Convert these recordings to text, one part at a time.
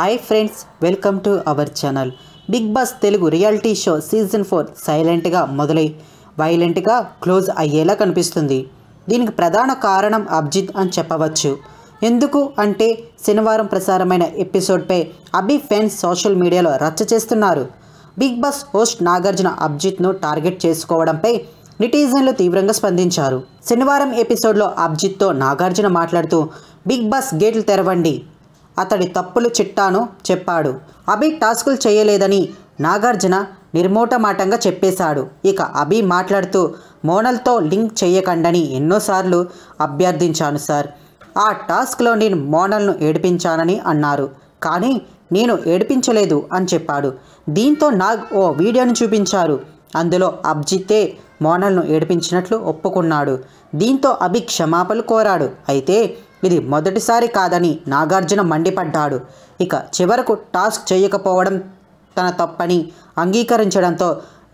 hi friends welcome to our channel Bigg Boss Telugu reality show season four సైలెంట్గా మొదలై వైలెంట్గా close అయ్యేలా కనిపిస్తుంది దీనికి ప్రధాన కారణం అబ్జిత్ అని చెప్పవచ్చు ఎందుకు అంటే శనివారం ప్రసారమైన ఎపిసోడ్పై అభి ఫ్యాన్స్ సోషల్ మీడియాలో రచ్చ చేస్తున్నారు బిగ్ బాస్ హోస్ట్ నాగార్జున అబ్జిత్ను టార్గెట్ చేసుకోవడంపై నిటిజన్లు తీవ్రంగా స్పందించారు శనివారం ఎపిసోడ్లో అబ్జిత్తో నాగార్జున మాట్లాడుతూ బిగ్ బాస్ గేట్లు తెరవండి అతడి తప్పులు చిట్టాను చెప్పాడు అభి టాస్కులు చేయలేదని నాగార్జున నిర్మోటమాటంగా చెప్పేశాడు ఇక అభి మాట్లాడుతూ మోనల్తో లింక్ చేయకండని ఎన్నోసార్లు అభ్యర్థించాను సార్ ఆ టాస్క్లో నేను మోనల్ను ఏడిపించానని అన్నారు కానీ నేను ఏడిపించలేదు అని చెప్పాడు దీంతో నాగ్ ఓ వీడియోను చూపించారు అందులో అబ్జితే మోనల్ను ఏడిపించినట్లు ఒప్పుకున్నాడు దీంతో అభి క్షమాపలు కోరాడు అయితే ఇది మొదటిసారి కాదని నాగార్జున మండిపడ్డాడు ఇక చివరకు టాస్క్ చేయకపోవడం తన తప్పని అంగీకరించడంతో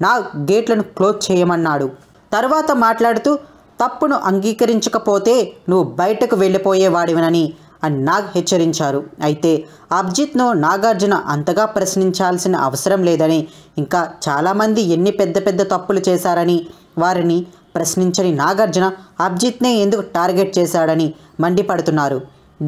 నాగ్ గేట్లను క్లోజ్ చేయమన్నాడు తర్వాత మాట్లాడుతూ తప్పును అంగీకరించకపోతే నువ్వు బయటకు వెళ్ళిపోయేవాడివనని అని నాగ్ హెచ్చరించారు అయితే అబ్జిత్ను నాగార్జున అంతగా ప్రశ్నించాల్సిన అవసరం లేదని ఇంకా చాలామంది ఎన్ని పెద్ద పెద్ద తప్పులు చేశారని వారిని ప్రశ్నించని నాగార్జున అబ్జిత్నే ఎందుకు టార్గెట్ చేశాడని మండిపడుతున్నారు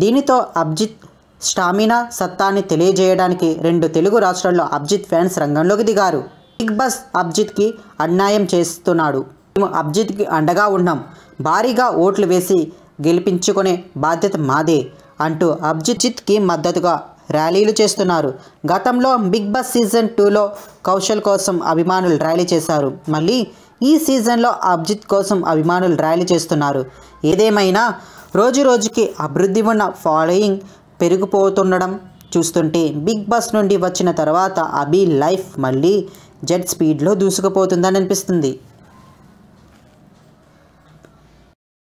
దీనితో అబ్జిత్ స్టామినా సత్తాన్ని తెలియజేయడానికి రెండు తెలుగు రాష్ట్రాల్లో అబ్జిత్ ఫ్యాన్స్ రంగంలోకి దిగారు బిగ్ బాస్ అబ్జిత్కి అన్యాయం చేస్తున్నాడు మేము అబ్జిత్కి అండగా ఉన్నాం భారీగా ఓట్లు వేసి గెలిపించుకునే బాధ్యత మాదే అంటూ అబ్జిత్కి మద్దతుగా ర్యాలీలు చేస్తున్నారు గతంలో బిగ్ బాస్ సీజన్ టూలో కౌశల్ కోసం అభిమానులు ర్యాలీ చేశారు మళ్ళీ ఈ సీజన్లో అభిజిత్ కోసం అభిమానులు ర్యాలీ చేస్తున్నారు ఏదేమైనా రోజు రోజుకి అభివృద్ధి ఉన్న ఫాలోయింగ్ పెరిగిపోతుండడం చూస్తుంటే బిగ్ బాస్ నుండి వచ్చిన తర్వాత అభి లైఫ్ మళ్ళీ జెట్ స్పీడ్లో దూసుకుపోతుందని అనిపిస్తుంది